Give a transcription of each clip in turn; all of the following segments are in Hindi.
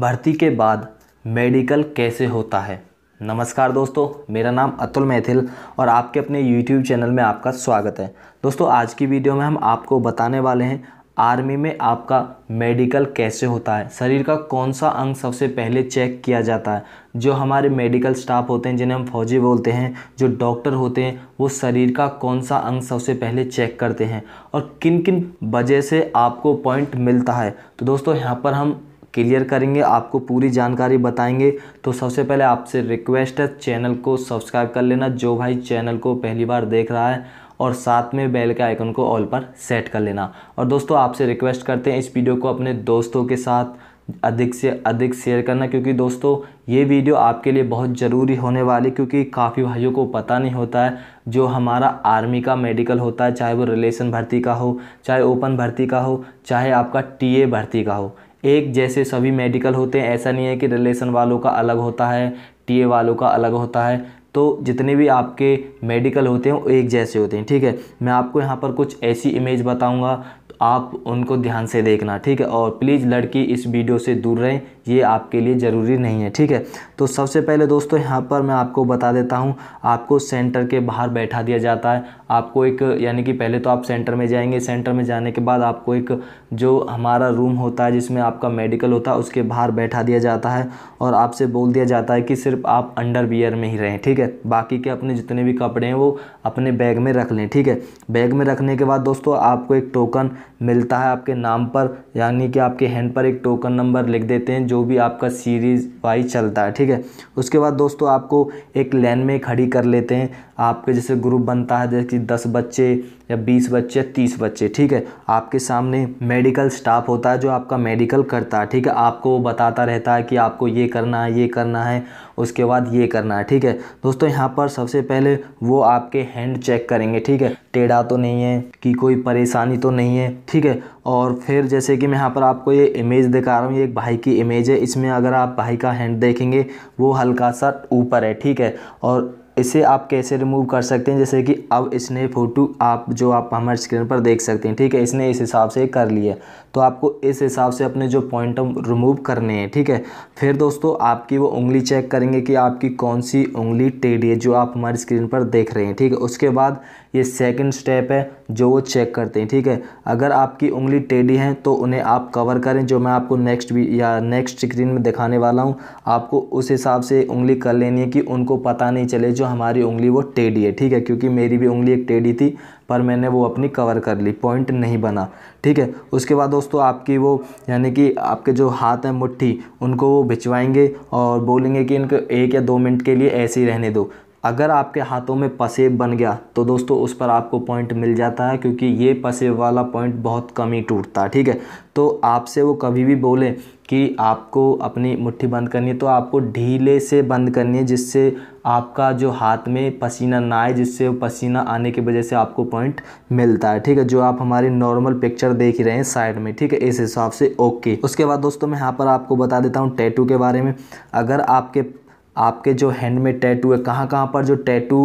भर्ती के बाद मेडिकल कैसे होता है नमस्कार दोस्तों मेरा नाम अतुल मैथिल और आपके अपने YouTube चैनल में आपका स्वागत है दोस्तों आज की वीडियो में हम आपको बताने वाले हैं आर्मी में आपका मेडिकल कैसे होता है शरीर का कौन सा अंग सबसे पहले चेक किया जाता है जो हमारे मेडिकल स्टाफ होते हैं जिन्हें हम फौजी बोलते हैं जो डॉक्टर होते हैं वो शरीर का कौन सा अंग सबसे पहले चेक करते हैं और किन किन वजह से आपको पॉइंट मिलता है तो दोस्तों यहाँ पर हम क्लियर करेंगे आपको पूरी जानकारी बताएंगे तो सबसे पहले आपसे रिक्वेस्ट है चैनल को सब्सक्राइब कर लेना जो भाई चैनल को पहली बार देख रहा है और साथ में बेल के आइकन को ऑल पर सेट कर लेना और दोस्तों आपसे रिक्वेस्ट करते हैं इस वीडियो को अपने दोस्तों के साथ अधिक से अधिक शेयर करना क्योंकि दोस्तों ये वीडियो आपके लिए बहुत ज़रूरी होने वाली क्योंकि काफ़ी भाइयों को पता नहीं होता है जो हमारा आर्मी का मेडिकल होता है चाहे वो रिलेशन भर्ती का हो चाहे ओपन भर्ती का हो चाहे आपका टीए भर्ती का हो एक जैसे सभी मेडिकल होते हैं ऐसा नहीं है कि रिलेशन वालों का अलग होता है टीए वालों का अलग होता है तो जितने भी आपके मेडिकल होते हैं वो एक जैसे होते हैं ठीक है मैं आपको यहाँ पर कुछ ऐसी इमेज बताऊँगा आप उनको ध्यान से देखना ठीक है और प्लीज़ लड़की इस वीडियो से दूर रहें ये आपके लिए ज़रूरी नहीं है ठीक है तो सबसे पहले दोस्तों यहाँ पर मैं आपको बता देता हूँ आपको सेंटर के बाहर बैठा दिया जाता है आपको एक यानी कि पहले तो आप सेंटर में जाएंगे सेंटर में जाने के बाद आपको एक जो हमारा रूम होता है जिसमें आपका मेडिकल होता है उसके बाहर बैठा दिया जाता है और आपसे बोल दिया जाता है कि सिर्फ आप अंडर वियर में ही रहें ठीक है बाकी के अपने जितने भी कपड़े हैं वो अपने बैग में रख लें ठीक है बैग में रखने के बाद दोस्तों आपको एक टोकन मिलता है आपके नाम पर यानी कि आपके हैंड पर एक टोकन नंबर लिख देते हैं जो भी आपका सीरीज़ वाइज चलता है ठीक है उसके बाद दोस्तों आपको एक लाइन में खड़ी कर लेते हैं आपके जैसे ग्रुप बनता है जैसे कि दस बच्चे या बीस बच्चे या तीस बच्चे ठीक है आपके सामने मेडिकल स्टाफ होता है जो आपका मेडिकल करता है ठीक है आपको वो बताता रहता है कि आपको ये करना है ये करना है उसके बाद ये करना है ठीक है दोस्तों यहाँ पर सबसे पहले वो आपके हैंड चेक करेंगे ठीक है टेढ़ा तो नहीं है कि कोई परेशानी तो नहीं है ठीक है और फिर जैसे कि मैं यहाँ पर आपको ये इमेज दिखा रहा हूँ ये एक भाई की इमेज है इसमें अगर आप भाई का हैंड देखेंगे वो हल्का सा ऊपर है ठीक है और इसे आप कैसे रिमूव कर सकते हैं जैसे कि अब इसने फ़ोटो आप जो आप हमारे स्क्रीन पर देख सकते हैं ठीक है इसने इस हिसाब से कर लिया तो आपको इस हिसाब से अपने जो पॉइंट रिमूव करने हैं ठीक है फिर दोस्तों आपकी वो उंगली चेक करेंगे कि आपकी कौन सी उंगली टेढ़ी है जो आप हमारी स्क्रीन पर देख रहे हैं ठीक है उसके बाद ये सेकेंड स्टेप है जो वो चेक करते हैं ठीक है अगर आपकी उंगली टेढ़ी है तो उन्हें आप कवर करें जो मैं आपको नेक्स्ट भी या नेक्स्ट स्क्रीन में दिखाने वाला हूँ आपको उस हिसाब से उंगली कर लेनी है कि उनको पता नहीं चले जो हमारी उंगली वो टेढ़ी है ठीक है क्योंकि मेरी भी उंगली एक टेढ़ी थी पर मैंने वो अपनी कवर कर ली पॉइंट नहीं बना ठीक है उसके बाद दोस्तों आपकी वो यानी कि आपके जो हाथ हैं मुट्ठी उनको वो भिचवाएंगे और बोलेंगे कि इनको एक या दो मिनट के लिए ऐसे ही रहने दो अगर आपके हाथों में पसेब बन गया तो दोस्तों उस पर आपको पॉइंट मिल जाता है क्योंकि ये पसेब वाला पॉइंट बहुत कम ही टूटता है ठीक है तो आपसे वो कभी भी बोले कि आपको अपनी मुट्ठी बंद करनी है तो आपको ढीले से बंद करनी है जिससे आपका जो हाथ में पसीना ना आए जिससे पसीना आने की वजह से आपको पॉइंट मिलता है ठीक है जो आप हमारी नॉर्मल पिक्चर देख रहे हैं साइड में ठीक है इस हिसाब से ओके उसके बाद दोस्तों मैं यहाँ पर आपको बता देता हूँ टैटू के बारे में अगर आपके आपके जो हैंड में टैटू है कहाँ कहाँ पर जो टैटू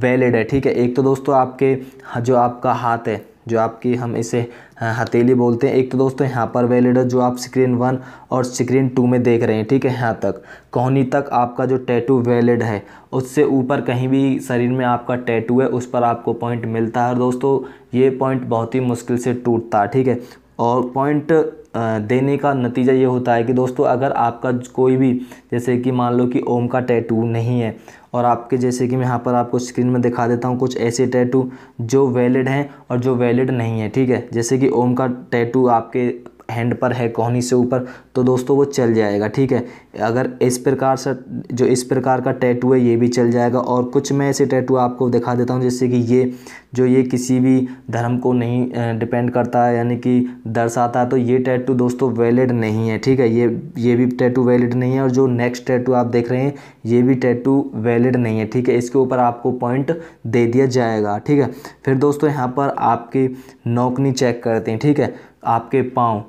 वैलिड है ठीक है एक तो दोस्तों आपके जो आपका हाथ है जो आपकी हम इसे हथेली हाँ, हाँ, बोलते हैं एक तो दोस्तों यहाँ पर वैलिड है जो आप स्क्रीन वन और स्क्रीन टू में देख रहे हैं ठीक है यहाँ तक कोहनी तक आपका जो टैटू वैलिड है उससे ऊपर कहीं भी शरीर में आपका टैटू है उस पर आपको पॉइंट मिलता है और दोस्तों ये पॉइंट बहुत ही मुश्किल से टूटता है ठीक है और पॉइंट देने का नतीजा ये होता है कि दोस्तों अगर आपका कोई भी जैसे कि मान लो कि ओम का टैटू नहीं है और आपके जैसे कि मैं यहाँ पर आपको स्क्रीन में दिखा देता हूँ कुछ ऐसे टैटू जो वैलिड हैं और जो वैलिड नहीं है ठीक है जैसे कि ओम का टैटू आपके हैंड पर है कोहनी से ऊपर तो दोस्तों वो चल जाएगा ठीक है अगर इस प्रकार से जो इस प्रकार का टैटू है ये भी चल जाएगा और कुछ मैं ऐसे टैटू आपको दिखा देता हूँ जैसे कि ये जो ये किसी भी धर्म को नहीं डिपेंड करता है यानी कि दर्शाता है तो ये टैटू दोस्तों वैलिड नहीं है ठीक है ये ये भी टैटू वैलिड नहीं है और जो नेक्स्ट टैटू आप देख रहे हैं ये भी टैटू वैलिड नहीं है ठीक है इसके ऊपर आपको पॉइंट दे दिया जाएगा ठीक है फिर दोस्तों यहाँ पर आपकी नौकनी चेक करते हैं ठीक है आपके पाँव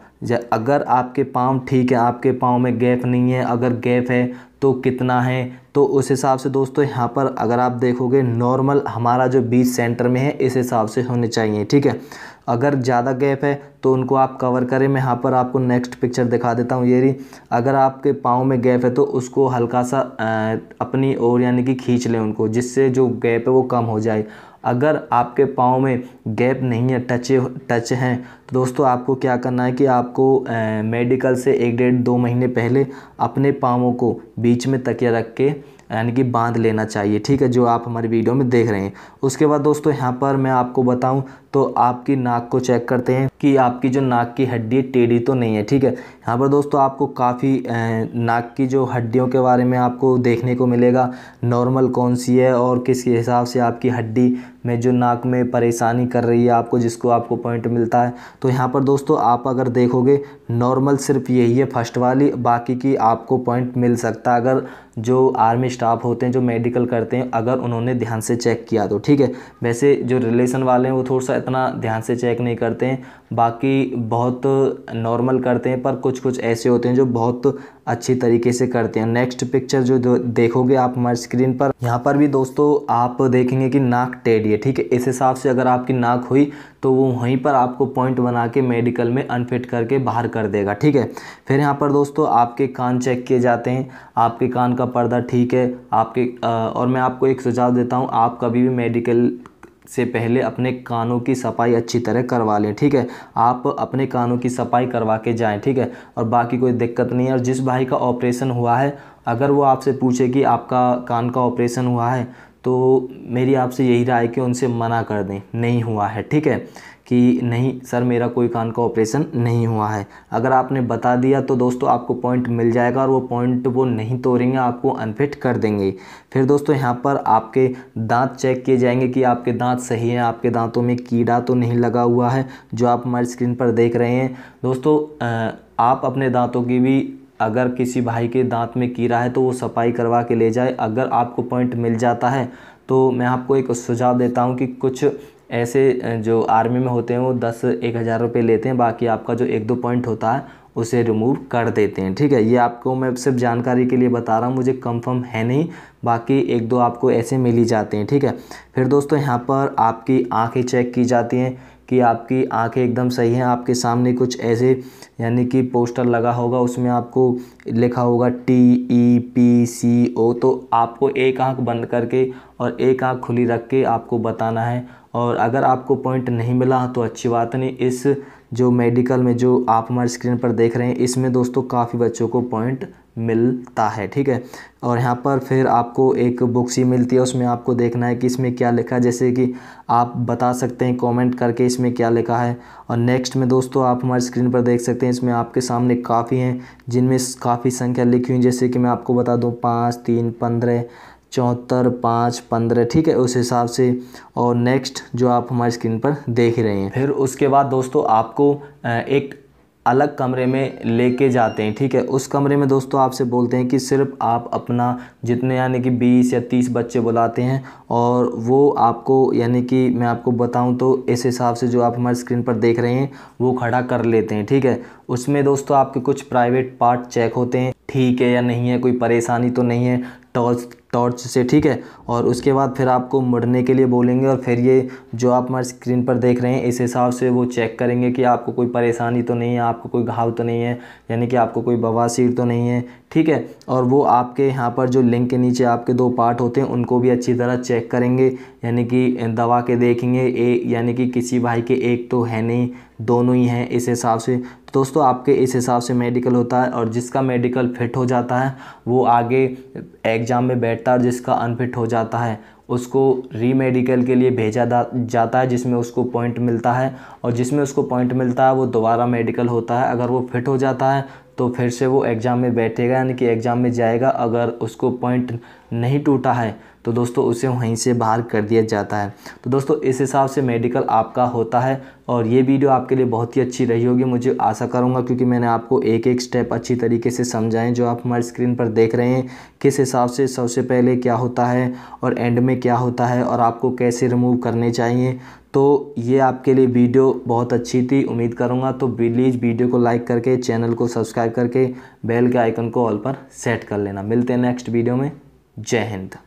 अगर आपके पाँव ठीक है आपके पाँव में गैप नहीं है अगर गैप है तो कितना है तो उस हिसाब से दोस्तों यहाँ पर अगर आप देखोगे नॉर्मल हमारा जो बीच सेंटर में है इस हिसाब से होने चाहिए ठीक है अगर ज़्यादा गैप है तो उनको आप कवर करें मैं यहाँ पर आपको नेक्स्ट पिक्चर दिखा देता हूँ ये रही अगर आपके पाँव में गैप है तो उसको हल्का सा अपनी ओर यानी कि खींच लें उनको जिससे जो गैप है वो कम हो जाए अगर आपके पाँव में गैप नहीं है टचे टच हैं तो दोस्तों आपको क्या करना है कि आपको मेडिकल से एक डेढ़ दो महीने पहले अपने पाँवों को बीच में तकिया रख के यानी कि बांध लेना चाहिए ठीक है जो आप हमारी वीडियो में देख रहे हैं उसके बाद दोस्तों यहाँ पर मैं आपको बताऊँ तो आपकी नाक को चेक करते हैं कि आपकी जो नाक की हड्डी टेढ़ी तो नहीं है ठीक है यहाँ पर दोस्तों आपको काफ़ी नाक की जो हड्डियों के बारे में आपको देखने को मिलेगा नॉर्मल कौन सी है और किस हिसाब से आपकी हड्डी में जो नाक में परेशानी कर रही है आपको जिसको आपको पॉइंट मिलता है तो यहाँ पर दोस्तों आप अगर देखोगे नॉर्मल सिर्फ यही है फर्स्ट वाली बाकी की आपको पॉइंट मिल सकता है अगर जो आर्मी स्टाफ होते हैं जो मेडिकल करते हैं अगर उन्होंने ध्यान से चेक किया तो ठीक है वैसे जो रिलेशन वाले हैं वो थोड़ा सा इतना ध्यान से चेक नहीं करते हैं बाकी बहुत नॉर्मल करते हैं पर कुछ कुछ ऐसे होते हैं जो बहुत अच्छी तरीके से करते हैं नेक्स्ट पिक्चर जो देखोगे आप हमारे स्क्रीन पर यहाँ पर भी दोस्तों आप देखेंगे कि नाक टेढ़ी है ठीक है इस हिसाब से अगर आपकी नाक हुई तो वो वहीं पर आपको पॉइंट बना के मेडिकल में अनफिट करके बाहर कर देगा ठीक है फिर यहाँ पर दोस्तों आपके कान चेक किए जाते हैं आपके कान का पर्दा ठीक है आपके आ, और मैं आपको एक सुझाव देता हूँ आप कभी भी मेडिकल से पहले अपने कानों की सफाई अच्छी तरह करवा लें ठीक है आप अपने कानों की सफाई करवा के जाएं ठीक है और बाकी कोई दिक्कत नहीं है और जिस भाई का ऑपरेशन हुआ है अगर वो आपसे पूछे कि आपका कान का ऑपरेशन हुआ है तो मेरी आपसे यही राय कि उनसे मना कर दें नहीं हुआ है ठीक है कि नहीं सर मेरा कोई कान का ऑपरेशन नहीं हुआ है अगर आपने बता दिया तो दोस्तों आपको पॉइंट मिल जाएगा और वो पॉइंट वो नहीं तोड़ेंगे आपको अनफिट कर देंगे फिर दोस्तों यहाँ पर आपके दांत चेक किए जाएंगे कि आपके दांत सही हैं आपके दांतों में कीड़ा तो नहीं लगा हुआ है जो आप हमारी स्क्रीन पर देख रहे हैं दोस्तों आप अपने दाँतों की भी अगर किसी भाई के दांत में कीड़ा है तो वो सफाई करवा के ले जाए अगर आपको पॉइंट मिल जाता है तो मैं आपको एक सुझाव देता हूँ कि कुछ ऐसे जो आर्मी में होते हैं वो दस एक हज़ार रुपये लेते हैं बाकी आपका जो एक दो पॉइंट होता है उसे रिमूव कर देते हैं ठीक है ये आपको मैं सिर्फ जानकारी के लिए बता रहा हूँ मुझे कंफर्म है नहीं बाकी एक दो आपको ऐसे मिल ही जाते हैं ठीक है फिर दोस्तों यहाँ पर आपकी आँखें चेक की जाती हैं कि आपकी आँखें एकदम सही हैं आपके सामने कुछ ऐसे यानी कि पोस्टर लगा होगा उसमें आपको लिखा होगा टी ई पी सी ओ तो आपको एक आँख बंद करके और एक आँख खुली रख के आपको बताना है और अगर आपको पॉइंट नहीं मिला तो अच्छी बात नहीं इस जो मेडिकल में जो आप हमारे स्क्रीन पर देख रहे हैं इसमें दोस्तों काफ़ी बच्चों को पॉइंट मिलता है ठीक है और यहाँ पर फिर आपको एक बुक सी मिलती है उसमें आपको देखना है कि इसमें क्या लिखा है जैसे कि आप बता सकते हैं कमेंट करके इसमें क्या लिखा है और नेक्स्ट में दोस्तों आप हमारे स्क्रीन पर देख सकते हैं इसमें आपके सामने काफ़ी हैं जिनमें काफ़ी संख्या लिखी हुई जैसे कि मैं आपको बता दूँ पाँच तीन पंद्रह चौहत्तर पाँच पंद्रह ठीक है उस हिसाब से और नेक्स्ट जो आप हमारी स्क्रीन पर देख रहे हैं फिर उसके बाद दोस्तों आपको एक अलग कमरे में लेके जाते हैं ठीक है उस कमरे में दोस्तों आपसे बोलते हैं कि सिर्फ आप अपना जितने यानी कि 20 या 30 बच्चे बुलाते हैं और वो आपको यानी कि मैं आपको बताऊं तो इस हिसाब से जो आप हमारे स्क्रीन पर देख रहे हैं वो खड़ा कर लेते हैं ठीक है उसमें दोस्तों आपके कुछ प्राइवेट पार्ट चेक होते हैं ठीक है या नहीं है कोई परेशानी तो नहीं है टॉर्च टॉर्च से ठीक है और उसके बाद फिर आपको मुड़ने के लिए बोलेंगे और फिर ये जो आप हमारे स्क्रीन पर देख रहे हैं इस हिसाब से वो चेक करेंगे कि आपको कोई परेशानी तो नहीं है आपको कोई घाव तो नहीं है यानी कि आपको कोई बवासीर तो नहीं है ठीक है और वो आपके यहाँ पर जो लिंक के नीचे आपके दो पार्ट होते हैं उनको भी अच्छी तरह चेक करेंगे यानी कि दवा के देखेंगे ए यानी कि किसी भाई के एक तो है नहीं दोनों ही हैं इस हिसाब से तो दोस्तों आपके इस हिसाब से मेडिकल होता है और जिसका मेडिकल फिट हो जाता है वो आगे एग्ज़ाम में बैठ बैठता जिसका अनफिट हो जाता है उसको रीमेडिकल के लिए भेजा जाता है जिसमें उसको पॉइंट मिलता है और जिसमें उसको पॉइंट मिलता है वो दोबारा मेडिकल होता है अगर वो फिट हो जाता है तो फिर से वो एग्ज़ाम में बैठेगा यानी कि एग्ज़ाम में जाएगा अगर उसको पॉइंट नहीं टूटा है तो दोस्तों उसे वहीं से बाहर कर दिया जाता है तो दोस्तों इस हिसाब से मेडिकल आपका होता है और ये वीडियो आपके लिए बहुत ही अच्छी रही होगी मुझे आशा करूँगा क्योंकि मैंने आपको एक एक स्टेप अच्छी तरीके से समझाएं जो आप हमारे स्क्रीन पर देख रहे हैं किस हिसाब से सबसे पहले क्या होता है और एंड में क्या होता है और आपको कैसे रिमूव करने चाहिए तो ये आपके लिए वीडियो बहुत अच्छी थी उम्मीद करूँगा तो प्लीज़ वीडियो को लाइक करके चैनल को सब्सक्राइब करके बेल के आइकन को ऑल पर सेट कर लेना मिलते हैं नेक्स्ट वीडियो में जय हिंद